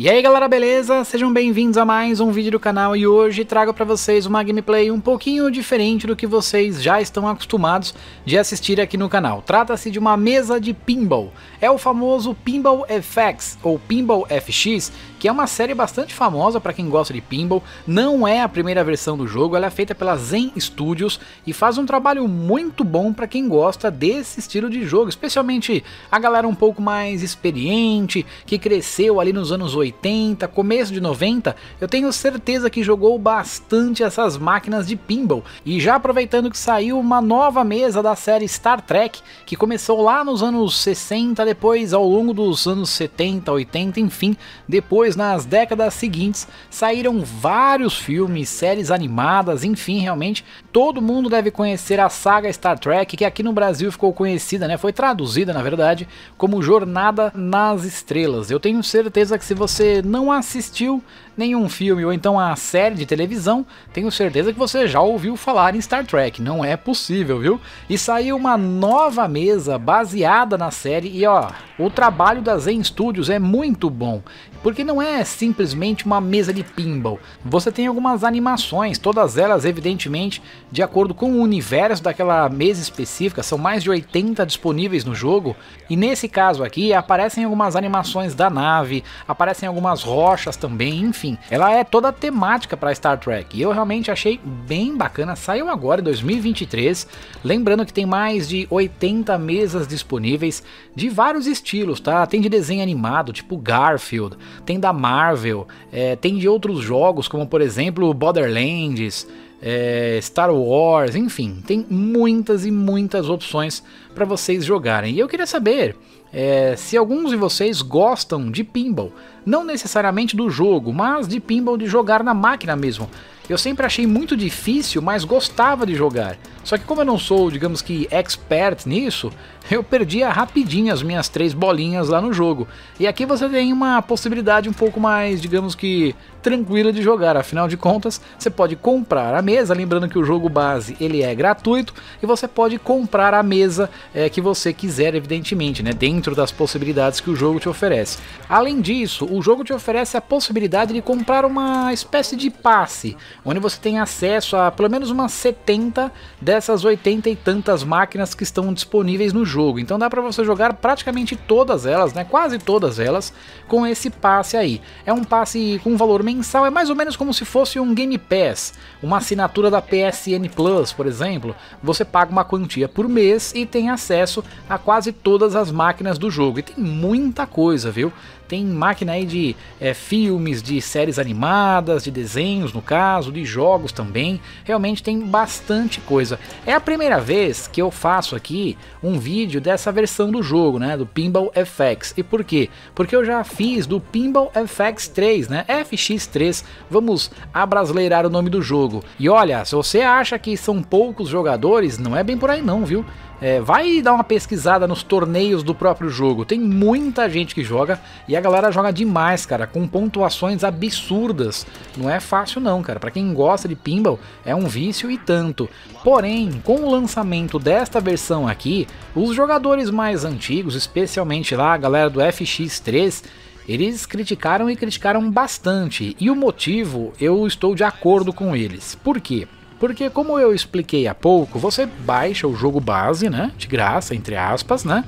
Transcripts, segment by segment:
E aí galera, beleza? Sejam bem-vindos a mais um vídeo do canal e hoje trago para vocês uma gameplay um pouquinho diferente do que vocês já estão acostumados de assistir aqui no canal. Trata-se de uma mesa de pinball, é o famoso Pinball FX ou Pinball FX que é uma série bastante famosa para quem gosta de pinball. Não é a primeira versão do jogo, ela é feita pela Zen Studios e faz um trabalho muito bom para quem gosta desse estilo de jogo, especialmente a galera um pouco mais experiente, que cresceu ali nos anos 80, começo de 90. Eu tenho certeza que jogou bastante essas máquinas de pinball. E já aproveitando que saiu uma nova mesa da série Star Trek, que começou lá nos anos 60, depois ao longo dos anos 70, 80, enfim, depois depois, nas décadas seguintes, saíram vários filmes, séries animadas, enfim, realmente, todo mundo deve conhecer a saga Star Trek, que aqui no Brasil ficou conhecida, né? Foi traduzida, na verdade, como Jornada nas Estrelas. Eu tenho certeza que se você não assistiu, nenhum filme ou então a série de televisão, tenho certeza que você já ouviu falar em Star Trek. Não é possível, viu? E saiu uma nova mesa baseada na série e ó, o trabalho da Zen Studios é muito bom, porque não é simplesmente uma mesa de pinball. Você tem algumas animações, todas elas evidentemente de acordo com o universo daquela mesa específica, são mais de 80 disponíveis no jogo, e nesse caso aqui aparecem algumas animações da nave, aparecem algumas rochas também, enfim enfim, ela é toda temática para Star Trek e eu realmente achei bem bacana. Saiu agora em 2023. Lembrando que tem mais de 80 mesas disponíveis de vários estilos, tá? Tem de desenho animado, tipo Garfield, tem da Marvel, é, tem de outros jogos, como por exemplo Borderlands. É, Star Wars, enfim, tem muitas e muitas opções para vocês jogarem. E eu queria saber é, se alguns de vocês gostam de pinball, não necessariamente do jogo, mas de pinball de jogar na máquina mesmo. Eu sempre achei muito difícil, mas gostava de jogar. Só que como eu não sou, digamos que, expert nisso, eu perdia rapidinho as minhas três bolinhas lá no jogo. E aqui você tem uma possibilidade um pouco mais, digamos que, tranquila de jogar. Afinal de contas, você pode comprar a mesa, lembrando que o jogo base ele é gratuito e você pode comprar a mesa é, que você quiser, evidentemente, né, dentro das possibilidades que o jogo te oferece. Além disso, o jogo te oferece a possibilidade de comprar uma espécie de passe, onde você tem acesso a pelo menos umas 70 dessas 80 e tantas máquinas que estão disponíveis no jogo. Então dá para você jogar praticamente todas elas, né, quase todas elas, com esse passe aí. É um passe com valor mensal é mais ou menos como se fosse um Game Pass, uma assinatura da PSN Plus, por exemplo. Você paga uma quantia por mês e tem acesso a quase todas as máquinas do jogo. E tem muita coisa, viu? Tem máquina aí de é, filmes, de séries animadas, de desenhos no caso, de jogos também. Realmente tem bastante coisa. É a primeira vez que eu faço aqui um vídeo dessa versão do jogo, né? Do Pinball FX. E por quê? Porque eu já fiz do Pinball FX 3, né? FX3. Vamos abrasileirar o nome do jogo. E olha, se você acha que são poucos jogadores, não é bem por aí não, viu? É, vai dar uma pesquisada nos torneios do próprio jogo. Tem muita gente que joga e a galera joga demais, cara, com pontuações absurdas. Não é fácil não, cara. Para quem gosta de pinball, é um vício e tanto. Porém, com o lançamento desta versão aqui, os jogadores mais antigos, especialmente lá a galera do FX3, eles criticaram e criticaram bastante. E o motivo, eu estou de acordo com eles. Por quê? Porque como eu expliquei há pouco, você baixa o jogo base, né? De graça, entre aspas, né?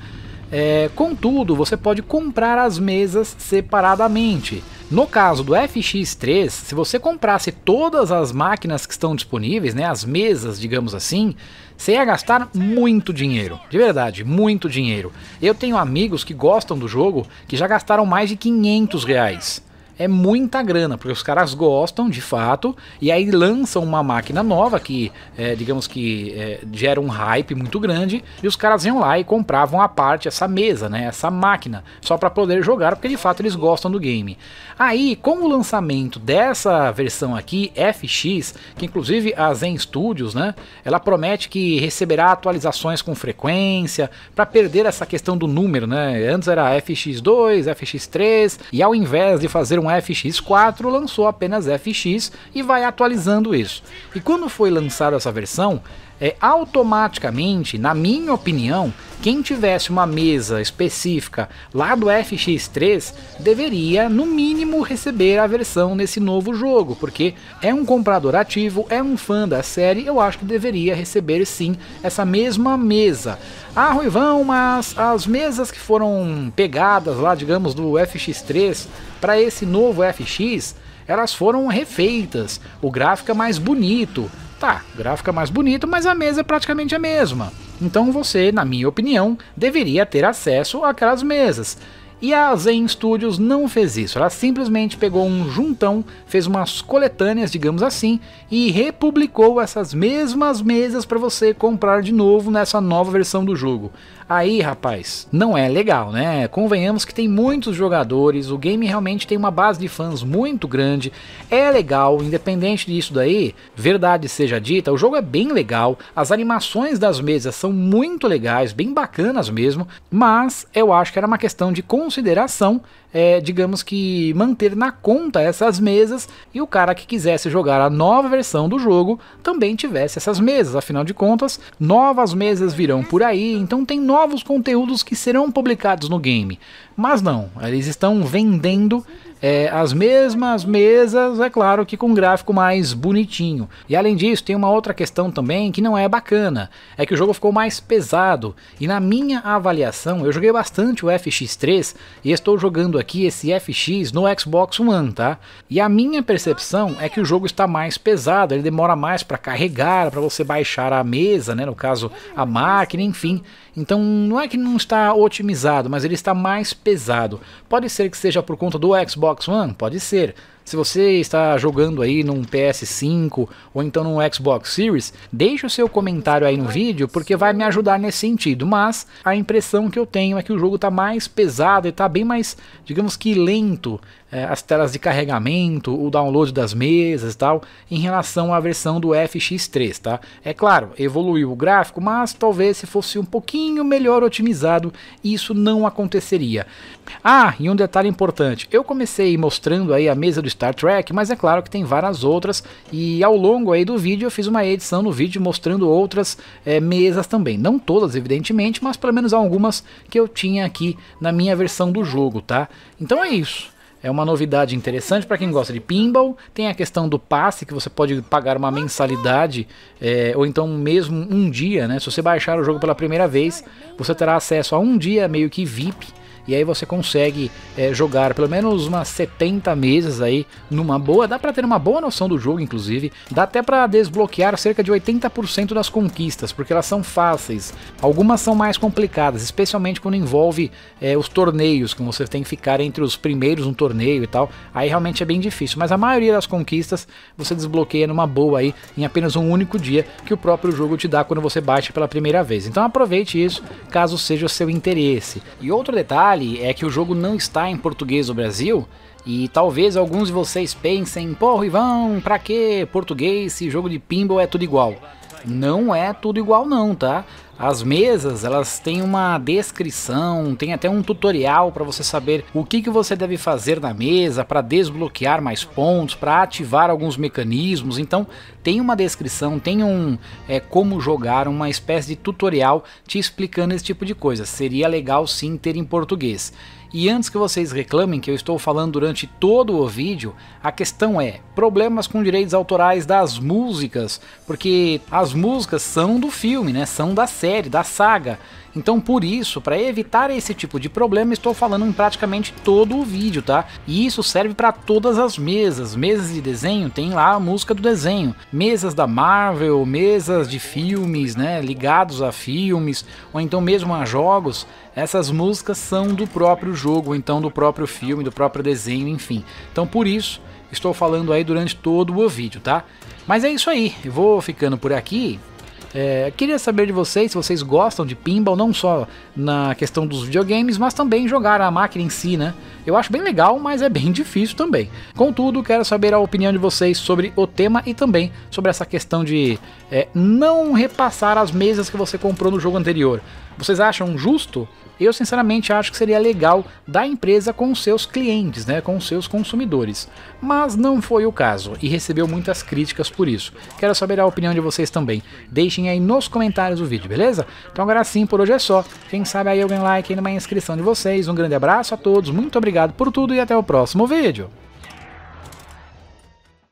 É, contudo, você pode comprar as mesas separadamente. No caso do FX3, se você comprasse todas as máquinas que estão disponíveis, né, as mesas, digamos assim, você ia gastar muito dinheiro. De verdade, muito dinheiro. Eu tenho amigos que gostam do jogo que já gastaram mais de 500 reais é muita grana, porque os caras gostam de fato, e aí lançam uma máquina nova que, é, digamos que é, gera um hype muito grande, e os caras iam lá e compravam a parte, essa mesa, né, essa máquina, só para poder jogar, porque de fato eles gostam do game. Aí, com o lançamento dessa versão aqui, FX, que inclusive a Zen Studios, né, ela promete que receberá atualizações com frequência, para perder essa questão do número, né, antes era FX2, FX3, e ao invés de fazer um FX4 lançou apenas FX e vai atualizando isso. E quando foi lançada essa versão, é, automaticamente, na minha opinião, quem tivesse uma mesa específica lá do FX3 deveria, no mínimo, receber a versão nesse novo jogo, porque é um comprador ativo, é um fã da série, eu acho que deveria receber sim essa mesma mesa. Ah, Ruivão, mas as mesas que foram pegadas lá, digamos, do FX3 para esse novo FX elas foram refeitas, o gráfico é mais bonito, Tá, gráfica mais bonita, mas a mesa é praticamente a mesma. Então você, na minha opinião, deveria ter acesso àquelas mesas. E a Zen Studios não fez isso, ela simplesmente pegou um juntão, fez umas coletâneas, digamos assim, e republicou essas mesmas mesas para você comprar de novo nessa nova versão do jogo. Aí, rapaz, não é legal, né? Convenhamos que tem muitos jogadores, o game realmente tem uma base de fãs muito grande. É legal, independente disso daí, verdade seja dita, o jogo é bem legal, as animações das mesas são muito legais, bem bacanas mesmo, mas eu acho que era uma questão de consideração, é, digamos que, manter na conta essas mesas e o cara que quisesse jogar a nova versão do jogo também tivesse essas mesas. Afinal de contas, novas mesas virão por aí, então tem novos conteúdos que serão publicados no game. Mas não, eles estão vendendo é, as mesmas mesas, é claro que com um gráfico mais bonitinho. E além disso, tem uma outra questão também que não é bacana, é que o jogo ficou mais pesado. E na minha avaliação, eu joguei bastante o FX3 e estou jogando aqui esse FX no Xbox One, tá? E a minha percepção é que o jogo está mais pesado, ele demora mais para carregar, para você baixar a mesa, né, no caso a máquina, enfim. Então não é que não está otimizado, mas ele está mais pesado. Pode ser que seja por conta do Xbox Xbox One? Pode ser. Se você está jogando aí num PS5 ou então num Xbox Series, deixe o seu comentário aí no vídeo porque vai me ajudar nesse sentido. Mas a impressão que eu tenho é que o jogo está mais pesado e está bem mais, digamos que lento é, as telas de carregamento, o download das mesas e tal, em relação à versão do FX3, tá? É claro, evoluiu o gráfico, mas talvez se fosse um pouquinho melhor otimizado, isso não aconteceria. Ah, e um detalhe importante, eu comecei mostrando aí a mesa do Star Trek, mas é claro que tem várias outras e ao longo aí do vídeo eu fiz uma edição no vídeo mostrando outras é, mesas também, não todas evidentemente, mas pelo menos algumas que eu tinha aqui na minha versão do jogo, tá? Então é isso. É uma novidade interessante para quem gosta de pinball. Tem a questão do passe, que você pode pagar uma mensalidade, é, ou então mesmo um dia, né? Se você baixar o jogo pela primeira vez, você terá acesso a um dia meio que VIP e aí você consegue é, jogar pelo menos umas 70 mesas aí numa boa. Dá para ter uma boa noção do jogo, inclusive. Dá até para desbloquear cerca de 80% das conquistas, porque elas são fáceis. Algumas são mais complicadas, especialmente quando envolve é, os torneios, que você tem que ficar entre os primeiros no torneio e tal. Aí realmente é bem difícil. Mas a maioria das conquistas você desbloqueia numa boa aí, em apenas um único dia, que o próprio jogo te dá quando você bate pela primeira vez. Então aproveite isso, caso seja o seu interesse. E outro detalhe detalhe é que o jogo não está em português do Brasil, e talvez alguns de vocês pensem, pô, Ivão, pra que português se jogo de pinball é tudo igual? não é tudo igual não, tá? As mesas, elas têm uma descrição, tem até um tutorial para você saber o que, que você deve fazer na mesa para desbloquear mais pontos, para ativar alguns mecanismos. Então, tem uma descrição, tem um é, como jogar, uma espécie de tutorial te explicando esse tipo de coisa. Seria legal sim ter em português. E antes que vocês reclamem que eu estou falando durante todo o vídeo, a questão é problemas com direitos autorais das músicas, porque as músicas são do filme, né? São da série, da saga. Então por isso, para evitar esse tipo de problema, estou falando em praticamente todo o vídeo, tá? E isso serve para todas as mesas. Mesas de desenho tem lá a música do desenho. Mesas da Marvel, mesas de filmes, né, ligados a filmes, ou então mesmo a jogos, essas músicas são do próprio jogo, ou então do próprio filme, do próprio desenho, enfim. Então por isso, estou falando aí durante todo o vídeo, tá? Mas é isso aí, eu vou ficando por aqui. É, queria saber de vocês se vocês gostam de pinball, não só na questão dos videogames, mas também jogar a máquina em si, né? Eu acho bem legal, mas é bem difícil também. Contudo, quero saber a opinião de vocês sobre o tema e também sobre essa questão de é, não repassar as mesas que você comprou no jogo anterior. Vocês acham justo? eu sinceramente acho que seria legal da empresa com seus clientes, né, com seus consumidores. Mas não foi o caso e recebeu muitas críticas por isso. Quero saber a opinião de vocês também. Deixem aí nos comentários o vídeo, beleza? Então agora sim, por hoje é só. Quem sabe aí alguém like e uma inscrição de vocês. Um grande abraço a todos, muito obrigado por tudo e até o próximo vídeo.